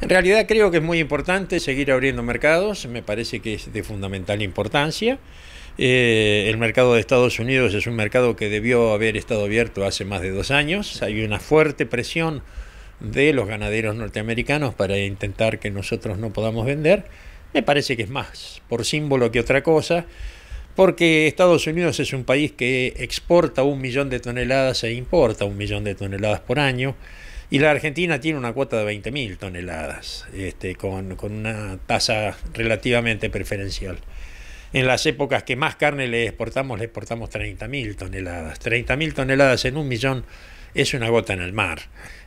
En realidad creo que es muy importante seguir abriendo mercados, me parece que es de fundamental importancia. Eh, el mercado de Estados Unidos es un mercado que debió haber estado abierto hace más de dos años. Hay una fuerte presión de los ganaderos norteamericanos para intentar que nosotros no podamos vender. Me parece que es más por símbolo que otra cosa, porque Estados Unidos es un país que exporta un millón de toneladas e importa un millón de toneladas por año. Y la Argentina tiene una cuota de 20.000 toneladas, este, con, una tasa relativamente preferencial. En las épocas que más carne le exportamos, le exportamos 30.000 toneladas. 30.000 toneladas en un millón es una gota en el mar.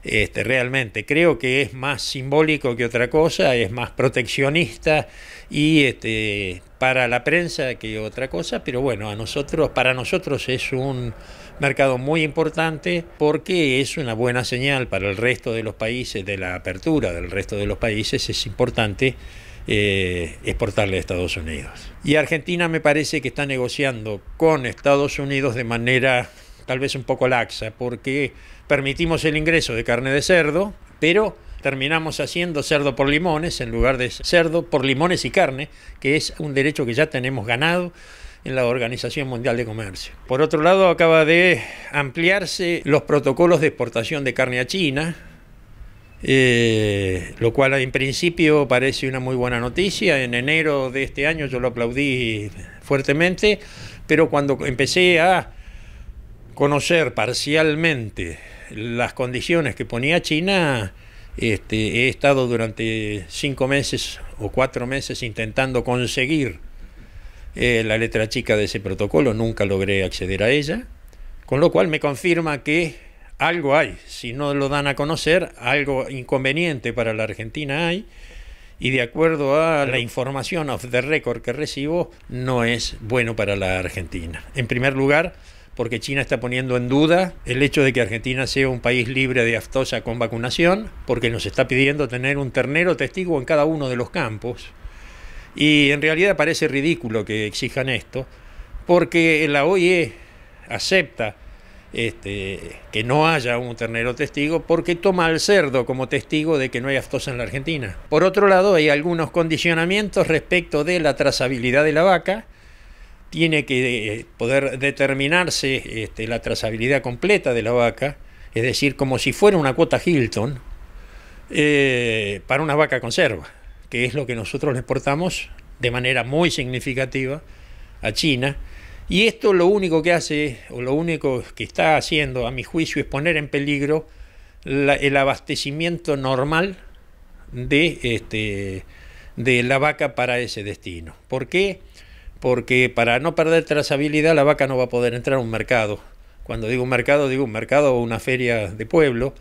Este, realmente creo que es más simbólico que otra cosa, es más proteccionista y este, para la prensa que otra cosa, pero bueno, a nosotros, para nosotros es un mercado muy importante porque es una buena señal para el resto de los países, de la apertura del resto de los países, es importante eh, exportarle a Estados Unidos. Y Argentina me parece que está negociando con Estados Unidos de manera tal vez un poco laxa, porque permitimos el ingreso de carne de cerdo, pero terminamos haciendo cerdo por limones en lugar de cerdo por limones y carne, que es un derecho que ya tenemos ganado en la Organización Mundial de Comercio. Por otro lado, acaba de ampliarse los protocolos de exportación de carne a China, eh, lo cual en principio parece una muy buena noticia. En enero de este año yo lo aplaudí fuertemente, pero cuando empecé a conocer parcialmente las condiciones que ponía China, este, he estado durante cinco meses o cuatro meses intentando conseguir eh, la letra chica de ese protocolo, nunca logré acceder a ella, con lo cual me confirma que algo hay, si no lo dan a conocer, algo inconveniente para la Argentina hay, y de acuerdo a la información off the record que recibo, no es bueno para la Argentina. En primer lugar, porque China está poniendo en duda el hecho de que Argentina sea un país libre de aftosa con vacunación, porque nos está pidiendo tener un ternero testigo en cada uno de los campos. Y en realidad parece ridículo que exijan esto, porque la OIE acepta este, que no haya un ternero testigo porque toma al cerdo como testigo de que no hay aftosa en la Argentina. Por otro lado, hay algunos condicionamientos respecto de la trazabilidad de la vaca. Tiene que eh, poder determinarse este, la trazabilidad completa de la vaca, es decir, como si fuera una cuota Hilton eh, para una vaca conserva que es lo que nosotros exportamos de manera muy significativa a China. Y esto lo único que hace, o lo único que está haciendo, a mi juicio, es poner en peligro el abastecimiento normal de, este, de la vaca para ese destino. ¿Por qué? Porque para no perder trazabilidad la vaca no va a poder entrar a un mercado. Cuando digo un mercado, digo un mercado o una feria de pueblo.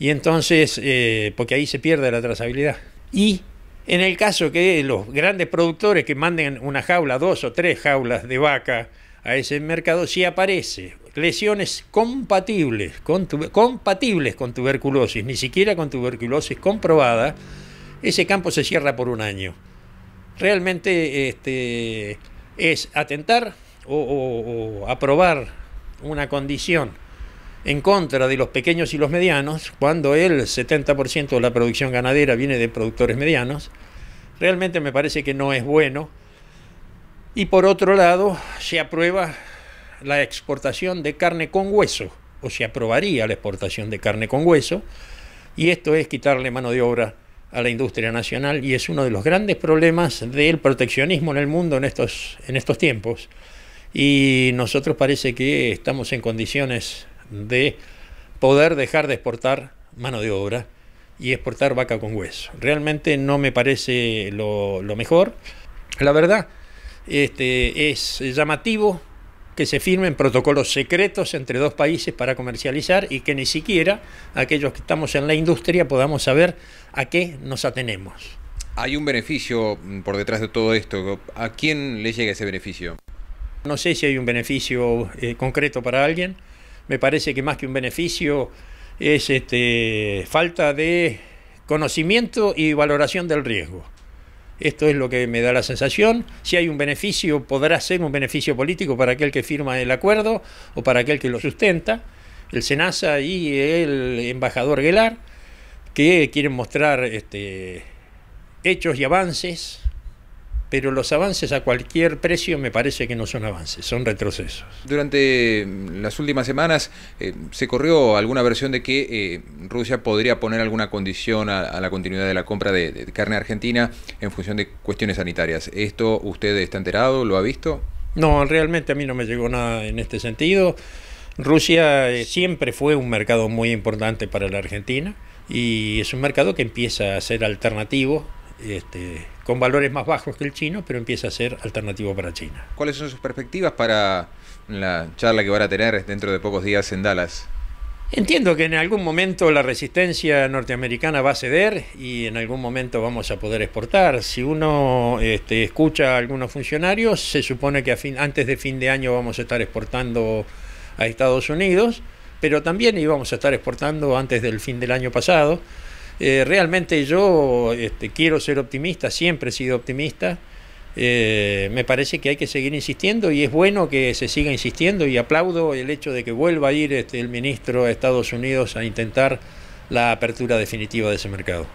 Y entonces, eh, porque ahí se pierde la trazabilidad. Y en el caso que los grandes productores que manden una jaula, dos o tres jaulas de vaca a ese mercado, si aparece lesiones compatibles con, compatibles con tuberculosis, ni siquiera con tuberculosis comprobada, ese campo se cierra por un año. Realmente este, es atentar o aprobar una condición en contra de los pequeños y los medianos, cuando el 70% de la producción ganadera viene de productores medianos, realmente me parece que no es bueno. Y por otro lado, se aprueba la exportación de carne con hueso, o se aprobaría la exportación de carne con hueso, y esto es quitarle mano de obra a la industria nacional y es uno de los grandes problemas del proteccionismo en el mundo en estos, en estos tiempos. Y nosotros parece que estamos en condiciones de poder dejar de exportar mano de obra y exportar vaca con hueso. Realmente no me parece lo, mejor. La verdad, este, es llamativo que se firmen protocolos secretos entre dos países para comercializar y que ni siquiera aquellos que estamos en la industria podamos saber a qué nos atenemos. Hay un beneficio mm, por detrás de todo esto. ¿A quién le llega ese beneficio? No sé si hay un beneficio eh, concreto para alguien me parece que más que un beneficio es este, falta de conocimiento y valoración del riesgo. Esto es lo que me da la sensación. Si hay un beneficio, podrá ser un beneficio político para aquel que firma el acuerdo o para aquel que lo sustenta, el SENASA y el embajador Guelar, que quieren mostrar este, hechos y avances pero los avances a cualquier precio me parece que no son avances, son retrocesos. Durante mm, las últimas semanas eh, se corrió alguna versión de que eh, Rusia podría poner alguna condición a, la continuidad de la compra de, carne argentina en función de cuestiones sanitarias. ¿Esto usted está enterado? ¿Lo ha visto? No, realmente a mí no me llegó nada en este sentido. Rusia eh, siempre fue un mercado muy importante para la Argentina y es un mercado que empieza a ser alternativo este, con valores más bajos que el chino, pero empieza a ser alternativo para China. ¿Cuáles son sus perspectivas para la charla que van a tener dentro de pocos días en Dallas? Entiendo que en algún momento la resistencia norteamericana va a ceder y en algún momento vamos a poder exportar. Si uno este, escucha a algunos funcionarios, se supone que a fin, antes de fin de año vamos a estar exportando a Estados Unidos, pero también íbamos a estar exportando antes del fin del año pasado. Eh, realmente yo este, quiero ser optimista, siempre he sido optimista. Eh, me parece que hay que seguir insistiendo y es bueno que se siga insistiendo y aplaudo el hecho de que vuelva a ir este, el ministro a Estados Unidos a intentar la apertura definitiva de ese mercado.